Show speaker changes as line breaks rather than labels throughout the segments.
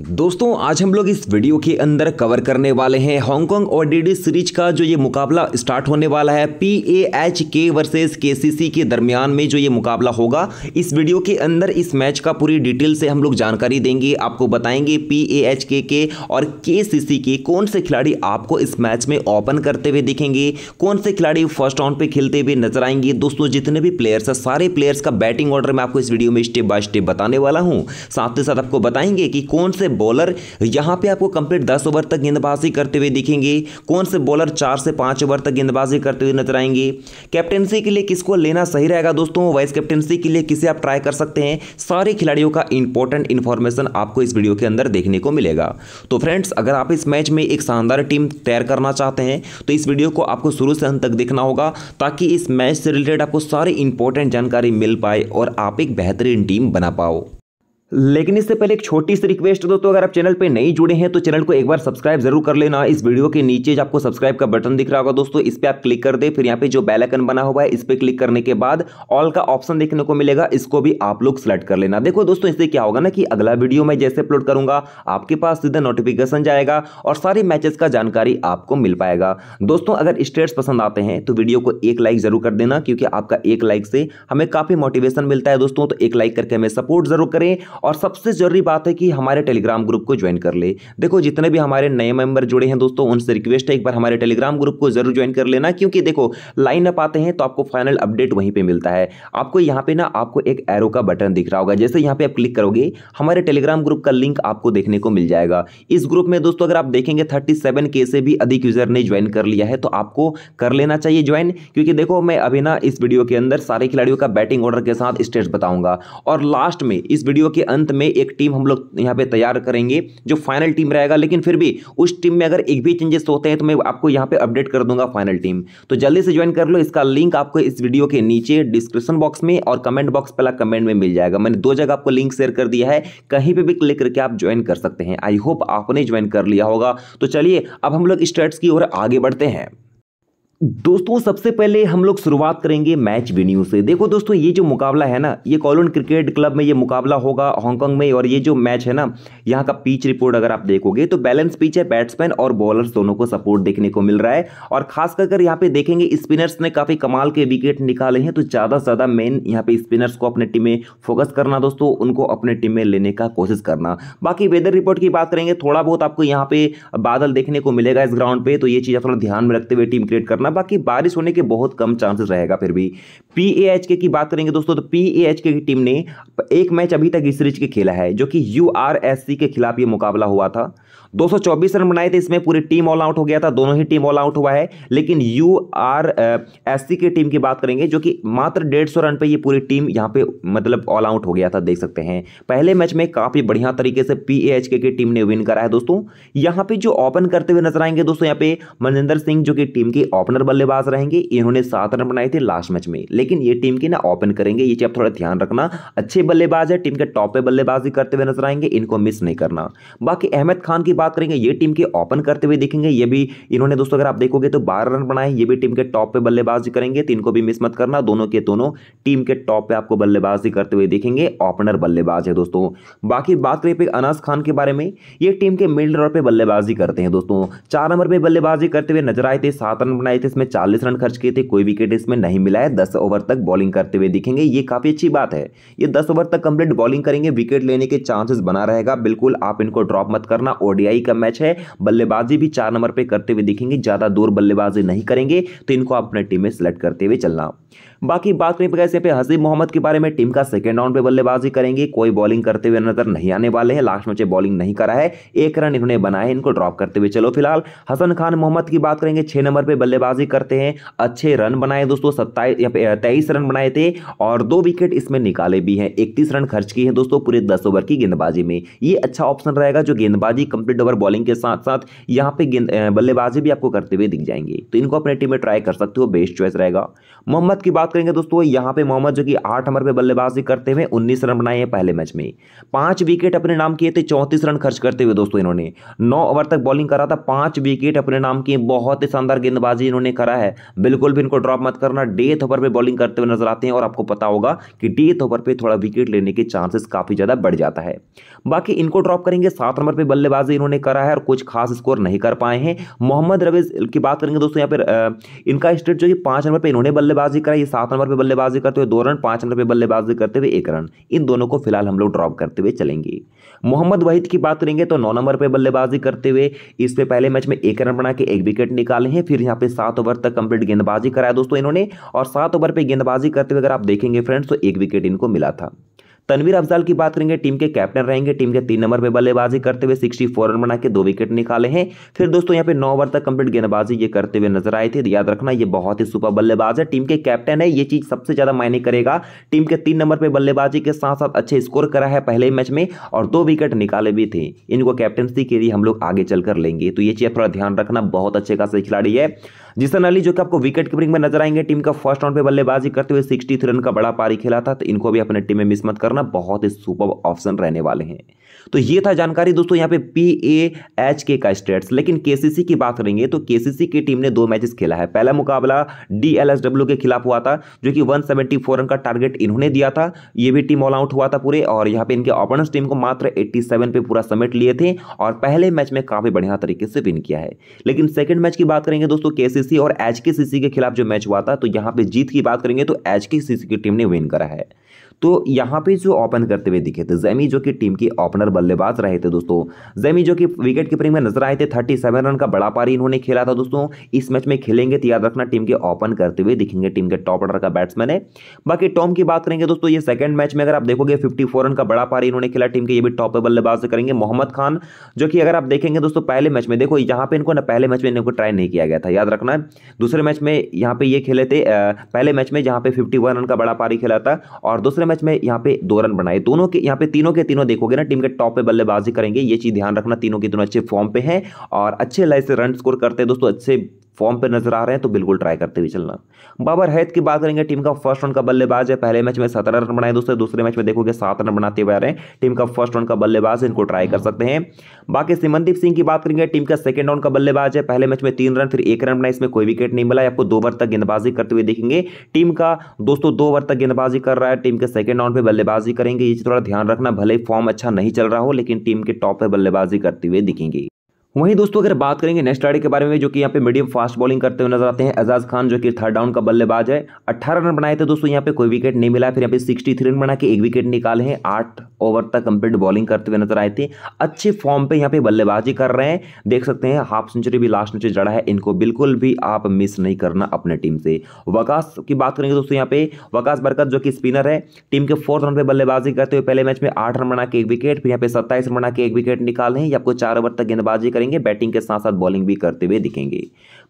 दोस्तों आज हम लोग इस वीडियो के अंदर कवर करने वाले हैं हांगकांग और डीडी सीरीज का जो ये मुकाबला स्टार्ट होने वाला है पी ए एच के वर्सेज के सी सी के दरमियान में जो ये मुकाबला होगा इस वीडियो के अंदर इस मैच का पूरी डिटेल से हम लोग जानकारी देंगे आपको बताएंगे पी ए एच के के और के सी सी के कौन से खिलाड़ी आपको इस मैच में ओपन करते हुए दिखेंगे कौन से खिलाड़ी फर्स्ट राउंड पे खेलते हुए नजर आएंगे दोस्तों जितने भी प्लेयर्स हैं सारे प्लेयर्स का बैटिंग ऑर्डर मैं आपको इस वीडियो में स्टेप बाय स्टेप बताने वाला हूँ साथ ही साथ आपको बताएंगे कि कौन से से बॉलर यहां पे आपको कंप्लीट दस ओवर तक गेंदबाजी करते हुए दिखेंगे कौन से बॉलर चार से पांच ओवर तक गेंदबाजी करते हुए नजर आएंगे कैप्टनसी के लिए किसको लेना सही रहेगा दोस्तों वाइस कैप्टनसी के लिए किसे आप ट्राई कर सकते हैं सारे खिलाड़ियों का इंपॉर्टेंट इन्फॉर्मेशन आपको इस वीडियो के अंदर देखने को मिलेगा तो फ्रेंड्स अगर आप इस मैच में एक शानदार टीम तैयार करना चाहते हैं तो इस वीडियो को आपको शुरू से अंत तक देखना होगा ताकि इस मैच से रिलेटेड आपको सारी इंपॉर्टेंट जानकारी मिल पाए और आप एक बेहतरीन टीम बना पाओ लेकिन इससे पहले एक छोटी सी रिक्वेस्ट दोस्तों अगर आप चैनल पे नहीं जुड़े हैं तो चैनल को एक बार सब्सक्राइब जरूर कर लेना इस वीडियो के नीचे जो आपको सब्सक्राइब का बटन दिख रहा होगा दोस्तों इस पर आप क्लिक कर दे फिर यहाँ पे जो बेल आइकन बना हुआ है इस पर क्लिक करने के बाद ऑल का ऑप्शन देखने को मिलेगा इसको भी आप लोग सेलेक्ट कर लेना देखो दोस्तों इससे क्या होगा ना कि अगला वीडियो मैं जैसे अपलोड करूंगा आपके पास सीधा नोटिफिकेशन जाएगा और सारे मैचेस का जानकारी आपको मिल पाएगा दोस्तों अगर स्टेट्स पसंद आते हैं तो वीडियो को एक लाइक जरूर कर देना क्योंकि आपका एक लाइक से हमें काफी मोटिवेशन मिलता है दोस्तों तो एक लाइक करके हमें सपोर्ट जरूर करें और सबसे जरूरी बात है कि हमारे टेलीग्राम ग्रुप को ज्वाइन कर ले देखो जितने भी हमारे नए मेंबर जुड़े हैं दोस्तों उनसे रिक्वेस्ट है एक बार हमारे टेलीग्राम ग्रुप को जरूर ज्वाइन कर लेना क्योंकि देखो लाइन अप आते हैं तो आपको फाइनल अपडेट वहीं पर मिलता है आपको यहाँ पे ना आपको एक एरो का बटन दिख रहा होगा जैसे यहाँ पे आप क्लिक करोगे हमारे टेलीग्राम ग्रुप का लिंक आपको देखने को मिल जाएगा इस ग्रुप में दोस्तों अगर आप देखेंगे थर्टी सेवन के से भी अधिक यूजर ने ज्वाइन कर लिया है तो आपको कर लेना चाहिए ज्वाइन क्योंकि देखो मैं अभी ना इस वीडियो के अंदर सारे खिलाड़ियों का बैटिंग ऑर्डर के साथ स्टेट्स बताऊंगा और लास्ट में इस वीडियो के अंत में एक टीम हम लोग यहाँ पे तैयार करेंगे जो फाइनल टीम रहेगा लेकिन फिर भी उस टीम में अगर एक भी चेंजेस होते हैं तो मैं आपको यहाँ पे अपडेट कर दूंगा फाइनल टीम तो जल्दी से ज्वाइन कर लो इसका लिंक आपको इस वीडियो के नीचे डिस्क्रिप्शन बॉक्स में और कमेंट बॉक्स पहला कमेंट में मिल जाएगा मैंने दो जगह आपको लिंक शेयर कर दिया है कहीं पर भी क्लिक करके आप ज्वाइन कर सकते हैं आई होप आपने ज्वाइन कर लिया होगा तो चलिए अब हम लोग स्टेट्स की ओर आगे बढ़ते हैं दोस्तों सबसे पहले हम लोग शुरुआत करेंगे मैच वेन्यू से देखो दोस्तों ये जो मुकाबला है ना ये कॉलोन क्रिकेट क्लब में ये मुकाबला होगा हांगकांग में और ये जो मैच है ना यहाँ का पिच रिपोर्ट अगर आप देखोगे तो बैलेंस पिच है बैट्समैन और बॉलर्स दोनों को सपोर्ट देखने को मिल रहा है और खास कर यहाँ पे देखेंगे स्पिनर्स ने काफ़ी कमाल के विकेट निकाले हैं तो ज़्यादा से ज़्यादा मेन यहाँ पे स्पिनर्स को अपने टीम में फोकस करना दोस्तों उनको अपने टीम में लेने का कोशिश करना बाकी वेदर रिपोर्ट की बात करेंगे थोड़ा बहुत आपको यहाँ पे बादल देखने को मिलेगा इस ग्राउंड पे तो ये चीज़ थोड़ा ध्यान में रखते हुए टीम क्रिएट करना रखना बाकी बारिश होने के बहुत कम चांसेस रहेगा फिर भी पी की बात करेंगे दोस्तों तो पी की टीम ने एक मैच अभी तक इस सीरीज के खेला है जो कि यू के खिलाफ ये मुकाबला हुआ था 224 रन बनाए थे इसमें पूरी टीम ऑल आउट हो गया था दोनों ही टीम ऑल आउट हुआ है लेकिन यू आर एस सी की टीम की बात करेंगे जो कि मात्र डेढ़ रन पर ये पूरी टीम यहाँ पे मतलब ऑल आउट हो गया था देख सकते हैं पहले मैच में काफ़ी बढ़िया तरीके से पी की टीम ने विन करा है दोस्तों यहाँ पे जो ओपन करते हुए नजर आएंगे दोस्तों यहाँ पे मनजिंदर सिंह जो कि टीम के ओपनर बल्लेबाज रहेंगे इन्होंने सात रन बनाए थे लास्ट मैच में लेकिन ये टीम की ना ओपन करेंगे ये चीज़ आप थोड़ा ध्यान रखना अच्छे बल्लेबाज है टीम के टॉप पे बल्लेबाजी करते हुए नजर आएंगे इनको मिस नहीं करना बाकी अहमद खान की बात बात करेंगे ये टीम के ओपन करते हुए देखेंगे ये भी इन्होंने दोस्तों अगर आप देखोगे तो बारह रन बनाए ये भी टीम के टॉप पे बल्लेबाजी करेंगे तो इनको भी मिस मत करना दोनों के दोनों टीम के टॉप पे आपको बल्लेबाजी करते हुए देखेंगे ओपनर बल्लेबाज है दोस्तों बाकी बात करें अनास खान के बारे में ये टीम के मिडिल ऑर्डर पर बल्लेबाजी करते हैं दोस्तों चार नंबर पर बल्लेबाजी करते हुए नजर आए थे सात रन बनाए थे इसमें चालीस रन खर्च किए थे कोई विकेट इसमें नहीं मिला है दस ओवर तक बॉलिंग करते हुए दिखेंगे ये काफ़ी अच्छी बात है ये दस ओवर तक कंप्लीट बॉलिंग करेंगे विकेट लेने के चांसेस बना रहेगा बिल्कुल आप इनको ड्रॉप मत करना ओडी आई का मैच है बल्लेबाजी भी चार नंबर पर करते हुए दिखेंगे ज़्यादा दूर बल्लेबाजी नहीं करेंगे तो इनको आप अपने टीम में सेलेक्ट करते हुए चलना बाकी बात करें यहाँ पे हसीब मोहम्मद के बारे में टीम का सेकेंड राउंड पे बल्लेबाजी करेंगे कोई बॉलिंग करते हुए नजर नहीं आने वाले हैं लास्ट मैच बॉलिंग नहीं करा है एक रन इन्होंने बनाए इनको ड्रॉप करते हुए चलो फिलहाल हसन खान मोहम्मद की बात करेंगे छह नंबर पर बल्लेबाजी करते हैं अच्छे रन बनाए दोस्तों सत्ताईस तेईस रन बनाए थे और दो विकेट इसमें निकाले भी हैं इकतीस रन खर्च किए हैं दोस्तों पूरे दस ओवर की गेंदबाजी में ये अच्छा ऑप्शन रहेगा जो गेंदबाजी कंप्लीट मिड ओवर बॉलिंग के साथ साथ यहाँ पे बल्लेबाजी भी आपको करते हुए दिख जाएंगे तो इनको अपने टीम में ट्राई कर सकते हो बेस्ट चॉइस रहेगा मोहम्मद की बात करेंगे दोस्तों यहाँ पे मोहम्मद जो कि आठ नंबर पर बल्लेबाजी करते हुए उन्नीस रन बनाए हैं पहले मैच में पांच विकेट अपने नाम किए थे चौंतीस रन खर्च करते हुए दोस्तों इन्होंने नौ ओवर तक बॉलिंग करा था पांच विकेट अपने नाम किए बहुत ही शानदार गेंदबाजी इन्होंने करा है बिल्कुल भी इनको ड्रॉप मत करना डेथ ओवर पर बॉलिंग करते हुए नजर आते हैं और आपको पता होगा कि डेथ ओवर पर थोड़ा विकेट लेने के चांसेस काफी ज्यादा बढ़ जाता है बाकी इनको ड्रॉप करेंगे सात नंबर पर बल्लेबाजी उन्होंने करा है और कुछ खास स्कोर नहीं कर पाए हैं मोहम्मद रवीज की बात करेंगे दोस्तों यहाँ पर इनका स्टेट जो है पाँच नंबर पर इन्होंने बल्लेबाजी करा ये सात नंबर पर बल्लेबाजी करते हुए दो रन पाँच नंबर पर बल्लेबाजी करते हुए एक रन इन दोनों को फिलहाल हम लोग ड्रॉप करते हुए चलेंगे मोहम्मद वहीद की बात करेंगे तो नौ नंबर पर बल्लेबाजी करते हुए इस पे पहले मैच में एक रन बना के एक विकेट निकाले हैं फिर यहाँ पे सात ओवर तक कंप्लीट गेंदबाजी कराया दोस्तों इन्होंने और सात ओवर पर गेंदबाजी करते हुए अगर आप देखेंगे फ्रेंड्स तो एक विकेट इनको मिला था तनवीर अफजाल की बात करेंगे टीम के कैप्टन रहेंगे टीम के तीन नंबर पर बल्लेबाजी करते हुए सिक्सटी रन बना के दो विकेट निकाले हैं फिर दोस्तों यहाँ पे नौ ओवर तक कंप्लीट गेंदबाजी ये करते हुए नजर आए थे तो याद रखना ये बहुत ही सुपर बल्लेबाज है टीम के कैप्टन है ये चीज सबसे ज्यादा मायने करेगा टीम के तीन नंबर पर बल्लेबाजी के साथ साथ अच्छे स्कोर करा है पहले मैच में और दो विकेट निकाले भी थे इनको कैप्टनसी के लिए हम लोग आगे चल कर लेंगे तो ये चीज थोड़ा ध्यान रखना बहुत अच्छे खासे खिलाड़ी है जिसन अली जो कि आपको विकेट कीपिंग में नजर आएंगे टीम का फर्स्ट राउंड पे बल्लेबाजी करते हुए सिक्सटी रन का बड़ा पारी खेला था तो इनको भी अपने टीम में मिस मत करना बहुत ही सुपर ऑप्शन रहने वाले हैं तो ये था जानकारी दोस्तों यहाँ पे पी ए एच के का स्टेट्स लेकिन केसीसी की बात करेंगे तो केसीसी की टीम ने दो मैचेस खेला है पहला मुकाबला डीएलएसडब्ल्यू के खिलाफ हुआ था जो कि 174 रन का टारगेट इन्होंने दिया था ये भी टीम ऑल आउट हुआ था पूरे और यहाँ पे इनके ओपनर्स टीम को मात्र 87 पे पूरा समेट लिए थे और पहले मैच में काफ़ी बढ़िया तरीके से विन किया है लेकिन सेकेंड मैच की बात करेंगे दोस्तों के और एच के खिलाफ जो मैच हुआ था तो यहाँ पर जीत की बात करेंगे तो एच की टीम ने विन करा है तो यहाँ पे जो ओपन करते हुए दिखे थे जैमी जो कि टीम के ओपनर बल्लेबाज रहे थे दोस्तों जैमी जो कि विकेट कीपरिंग में नजर आए थे थर्टी सेवन रन का बड़ा पारी इन्होंने खेला था दोस्तों इस मैच में खेलेंगे तो याद रखना टीम के ओपन करते हुए दिखेंगे टीम के टॉप ऑर्डर का बैट्समैन है बाकी टॉम की बात करेंगे दोस्तों ये सेकंड मैच में अगर आप देखोगे फिफ्टी रन का बड़ा पारी इन्होंने खेला टीम के ये भी टॉप बल्लेबाज करेंगे मोहम्मद खान जो कि अगर आप देखेंगे दोस्तों पहले मैच में देखो यहाँ पे इनको ना पहले मैच में इनको ट्राई नहीं किया गया था याद रखना दूसरे मैच में यहाँ पे ये खेले थे पहले मैच में जहाँ पे फिफ्टी रन का बड़ा पारी खेला था और दूसरे पिछले मैच में यहाँ पे दो रन बनाए दोनों के यहाँ पे तीनों के तीनों देखोगे ना टीम के टॉप पे बल्लेबाजी करेंगे ये चीज ध्यान रखना तीनों के तीनों अच्छे फॉर्म पे है और अच्छे लाइफ से रन स्कोर करते हैं दोस्तों अच्छे फॉर्म पे नजर आ रहे हैं तो बिल्कुल ट्राई करते हुए चलना बाबर हैद की बात करेंगे टीम का फर्स्ट राउंड का बल्लेबाज है पहले मैच में सत्रह रन बनाए दोस्तों दूसरे मैच में देखोगे सात रन बनाते हुए आ रहे हैं टीम का फर्स्ट राउंड का बल्लेबाज इनको ट्राई कर सकते हैं बाकी सिमनदीप सिंह की बात करेंगे टीम का सेकंड राउंड का बल्लेबाज है पहले मैच में तीन रन फिर एक रन बनाए इसमें कोई विकेट नहीं मिला आपको दो ओवर तक गेंदबाजी करते हुए देखेंगे टीम का दोस्तों दो ओवर तक गेंदबाजी कर रहा है टीम के सेकंड राउंड पर बल्लेबाजी करेंगे ये थोड़ा ध्यान रखना भले फॉर्म अच्छा नहीं चल रहा हो लेकिन टीम के टॉप पर बल्लेबाजी करते हुए दिखेंगे वहीं दोस्तों अगर बात करेंगे नेक्स्ट खिलाड़ी के बारे में जो कि यहाँ पे मीडियम फास्ट बॉलिंग करते हुए नजर आते हैं एजाज खान जो कि थर्ड डाउन का बल्लेबाज है अट्ठारह रन बनाए थे दोस्तों यहाँ पे कोई विकेट नहीं मिला फिर यहाँ पे सिक्सटी रन बना के एक विकेट निकाले हैं आठ ओवर तक कंप्लीट बॉलिंग करते हुए नजर आए थे अच्छे फॉर्म पर यहाँ पे बल्लेबाजी कर रहे हैं देख सकते हैं हाफ सेंचुरी भी लास्ट नीचे जड़ा है इनको बिल्कुल भी आप मिस नहीं करना अपने टीम से वकास की बात करेंगे दोस्तों यहाँ पे वकाश बरकत जो कि स्पिनर है टीम के फोर्थ रन पर बल्लेबाजी करते हुए पहले मैच में आठ रन बना के एक विकेट फिर यहाँ पे सत्ताईस रन बना के एक विकेट निकाले हैं आपको चार ओवर तक गेंदबाजी करें करेंगे बैटिंग के साथ साथ बॉलिंग भी करते हुए दिखेंगे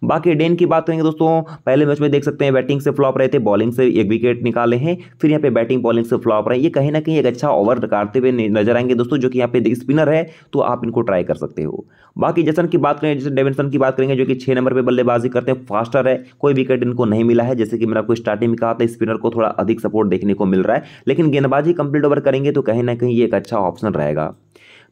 बाकी डेन की बात करेंगे दोस्तों पहले मैच में देख सकते हैं बैटिंग से फ्लॉप रहे थे बॉलिंग से एक विकेट निकाले हैं फिर यहाँ पे बैटिंग बॉलिंग से फ्लॉप रहे ये कहीं ना कहीं एक अच्छा ओवर काटते हुए नजर आएंगे दोस्तों जो कि यहाँ पे स्पिनर है तो आप इनको ट्राई कर सकते हो बाकी जसन की बात करें जैसे डेविनसन की बात करेंगे जो कि छः नंबर पर बल्लेबाजी करते हैं फास्टर है कोई विकेट इनको नहीं मिला है जैसे कि मैंने आपको स्टार्टिंग में कहा था स्पिनर को थोड़ा अधिक सपोर्ट देखने को मिल रहा है लेकिन गेंदबाजी कंप्लीट ओवर करेंगे तो कहीं ना कहीं ये एक अच्छा ऑप्शन रहेगा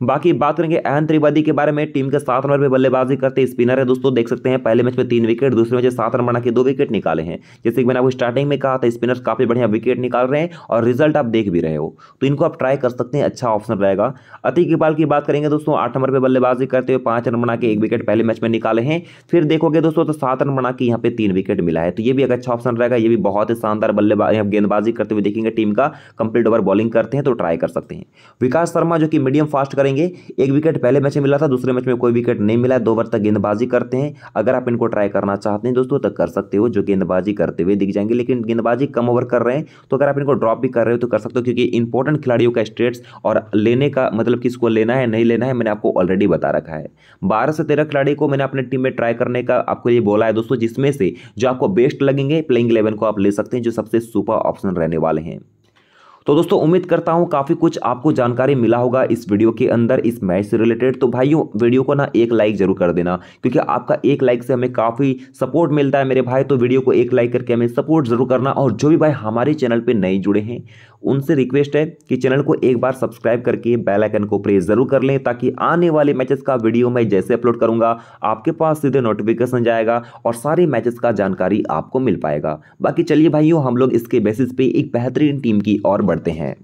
बाकी बात करेंगे अहन त्रिवादी के बारे में टीम के सात नंबर पर बल्लेबाजी करते स्पिनर है दोस्तों देख सकते हैं पहले मैच में तीन विकेट दूसरे मैच में सात रन बना के दो विकेट निकाले हैं जैसे कि मैंने आपको स्टार्टिंग में कहा था स्पिनर्स काफ़ी बढ़िया विकेट निकाल रहे हैं और रिजल्ट आप देख भी रहे हो तो इनको आप ट्राई कर सकते हैं अच्छा ऑप्शन रहेगा अतिक इकबाल की बात करेंगे दोस्तों आठ नंबर पर बल्लेबाजी करते हुए पांच रन बना के एक विकेट पहले मैच में निकाले हैं फिर देखोगे दोस्तों तो सात रन बना के यहाँ पे तीन विकेट मिला है तो ये भी एक अच्छा ऑप्शन रहेगा ये भी बहुत ही शानदार बल्लेबाजी गेंदबाजी करते हुए देखेंगे टीम का कंप्लीट ओवर बॉलिंग करते हैं तो ट्राई कर सकते हैं विकास शर्मा जो कि मीडियम फास्ट करेंगे एक विकेट पहले मैच में मिला था दूसरे मैच में कोई विकेट नहीं मिला दो बार तक गेंदबाजी करते हैं अगर आप इनको ट्राई करना चाहते हैं दोस्तों तक कर सकते हो जो गेंदबाजी करते हुए दिख जाएंगे लेकिन गेंदबाजी कम ओवर कर रहे हैं तो अगर आप इनको ड्रॉप भी कर रहे हो तो कर सकते हो क्योंकि इंपॉर्टेंट खिलाड़ियों का स्टेट्स और लेने का मतलब कि इसको लेना है नहीं लेना है मैंने आपको ऑलरेडी बता रखा है बारह से तेरह खिलाड़ी को मैंने अपने टीम में ट्राई करने का आपको ये बोला है दोस्तों जिसमें से जो आपको बेस्ट लगेंगे प्लेइंग इलेवन को आप ले सकते हैं जो सबसे सुपर ऑप्शन रहने वाले हैं तो दोस्तों उम्मीद करता हूँ काफ़ी कुछ आपको जानकारी मिला होगा इस वीडियो के अंदर इस मैच से रिलेटेड तो भाइयों वीडियो को ना एक लाइक जरूर कर देना क्योंकि आपका एक लाइक से हमें काफ़ी सपोर्ट मिलता है मेरे भाई तो वीडियो को एक लाइक करके हमें सपोर्ट जरूर करना और जो भी भाई हमारे चैनल पर नए जुड़े हैं उनसे रिक्वेस्ट है कि चैनल को एक बार सब्सक्राइब करके बेल आइकन को प्रेस जरूर कर लें ताकि आने वाले मैचेस का वीडियो मैं जैसे अपलोड करूंगा आपके पास सीधे नोटिफिकेशन जाएगा और सारे मैचेस का जानकारी आपको मिल पाएगा बाकी चलिए भाइयों हम लोग इसके बेसिस पे एक बेहतरीन टीम की ओर बढ़ते हैं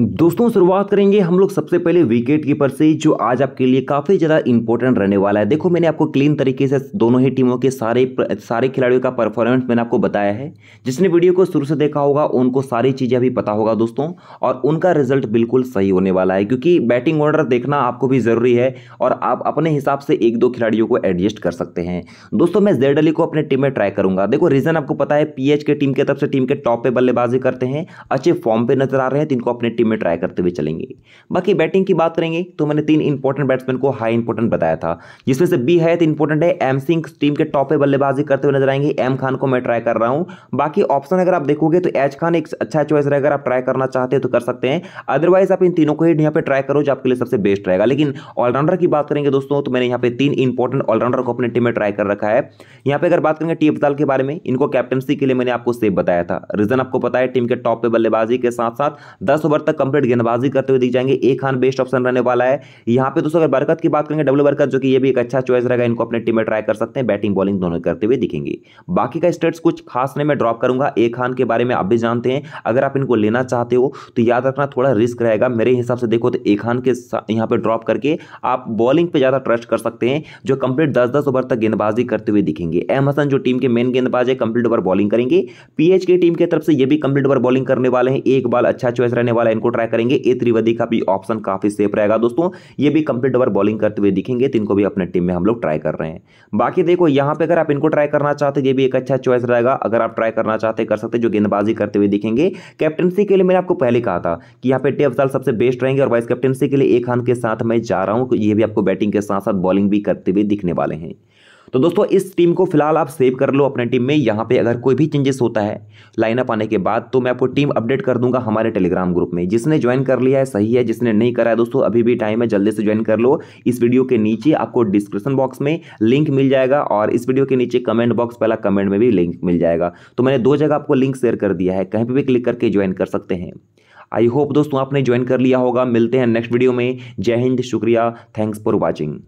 दोस्तों शुरुआत करेंगे हम लोग सबसे पहले विकेट कीपर से जो आज आपके लिए काफ़ी ज़्यादा इंपॉर्टेंट रहने वाला है देखो मैंने आपको क्लीन तरीके से दोनों ही टीमों के सारे सारे खिलाड़ियों का परफॉर्मेंस मैंने आपको बताया है जिसने वीडियो को शुरू से देखा होगा उनको सारी चीज़ें भी पता होगा दोस्तों और उनका रिजल्ट बिल्कुल सही होने वाला है क्योंकि बैटिंग ऑर्डर देखना आपको भी ज़रूरी है और आप अपने हिसाब से एक दो खिलाड़ियों को एडजस्ट कर सकते हैं दोस्तों मैं जेड अली को अपने टीम में ट्राई करूंगा देखो रीज़न आपको पता है पी के टीम के तरफ से टीम के टॉप पर बल्लेबाजी करते हैं अच्छे फॉर्म पर नजर आ रहे हैं तो इनको अपने टीम टीम में ट्राई करते हुए चलेंगे बाकी बैटिंग की बात करेंगे तो मैंने तीन इंपॉर्टेंट बैट्समैन को हाई इंपॉर्टेंट बताया था जिसमें से बी है इंपॉर्टेंट तो है एम सिंह टीम के टॉप पे बल्लेबाजी करते हुए नजर आएंगे एम खान को मैं ट्राई कर रहा हूँ बाकी ऑप्शन अगर आप देखोगे तो एच खान एक अच्छा चॉइस रहेगा आप ट्राई करना चाहते हो तो कर सकते हैं अदरवाइज आप इन तीनों को ही यहाँ पर ट्राई करो जो आपके लिए सबसे बेस्ट रहेगा लेकिन ऑलराउंडर की बात करेंगे दोस्तों तो मैंने यहाँ पे तीन इंपॉर्टेंट ऑलराउंडर को अपनी टीम में ट्राई कर रखा है यहाँ पे अगर बात करेंगे टी अब्दाल के बारे में इनको कैप्टनसी के लिए मैंने आपको सेफ बताया था रीजन आपको पता है टीम के टॉप पे बल्लेबाजी के साथ साथ दस ओवर तक कंप्लीट गेंदबाजी करते हुए दिख जाएंगे ए खान बेस्ट ऑप्शन रहने वाला है यहाँ पे दोस्तों अगर बरकत की बात करेंगे डब्ल्यू बरकत जो कि ये भी एक अच्छा चॉइस रहेगा इनको अपने टीम में ट्राई कर सकते हैं बैटिंग बॉलिंग दोनों करते हुए दिखेंगे बाकी का स्टेट्स कुछ खास नहीं मैं ड्रॉप करूंगा ए खान के बारे में आप भी जानते हैं अगर आप इनको लेना चाहते हो तो याद रखना थोड़ा रिस्क रहेगा मेरे हिसाब से देखो तो ए खान के यहाँ पर ड्रॉप करके आप बॉलिंग पर ज़्यादा ट्रस्ट कर सकते हैं जो कंप्लीट दस दस ओवर तक गेंदबाजी करते हुए दिखेंगे एम हसन जो टीम के मेन गेंदबाज है कंप्लीट ओवर बॉलिंग करेंगे पीएच की टीम की तरफ से ये भी कंप्लीट ओवर बॉलिंग करने वाले हैं एक बाल अच्छा चॉइस रहने वाला है इनको ट्राई करेंगे ए त्रिवेदी का भी ऑप्शन काफी सेफ रहेगा दोस्तों ये भी कंप्लीट ओवर बॉलिंग करते हुए दिखेंगे तो इनको भी अपने टीम में हम लोग ट्राई कर रहे हैं बाकी देखो यहाँ पे अगर आप इनको ट्राई करना चाहते ये भी एक अच्छा चॉइस रहेगा अगर आप ट्राई करना चाहते कर सकते जो गेंदबाजी करते हुए दिखेंगे कैप्टनसी के लिए मैंने आपको पहले कहा था कि यहाँ पे टे साल सबसे बेस्ट रहेंगे और वाइस कैप्टनसी के लिए एक खान के साथ मैं जा रहा हूँ ये भी आपको बैटिंग के साथ साथ बॉलिंग भी करते हुए दिखने वाले हैं तो दोस्तों इस टीम को फिलहाल आप सेव कर लो अपने टीम में यहाँ पे अगर कोई भी चेंजेस होता है लाइनअप आने के बाद तो मैं आपको टीम अपडेट कर दूंगा हमारे टेलीग्राम ग्रुप में जिसने ज्वाइन कर लिया है सही है जिसने नहीं करा है दोस्तों अभी भी टाइम है जल्दी से ज्वाइन कर लो इस वीडियो के नीचे आपको डिस्क्रिप्शन बॉक्स में लिंक मिल जाएगा और इस वीडियो के नीचे कमेंट बॉक्स पहला कमेंट में भी लिंक मिल जाएगा तो मैंने दो जगह आपको लिंक शेयर कर दिया है कहीं पर भी क्लिक करके ज्वाइन कर सकते हैं आई होप दोस्तों आपने ज्वाइन कर लिया होगा मिलते हैं नेक्स्ट वीडियो में जय हिंद शुक्रिया थैंक्स फॉर वॉचिंग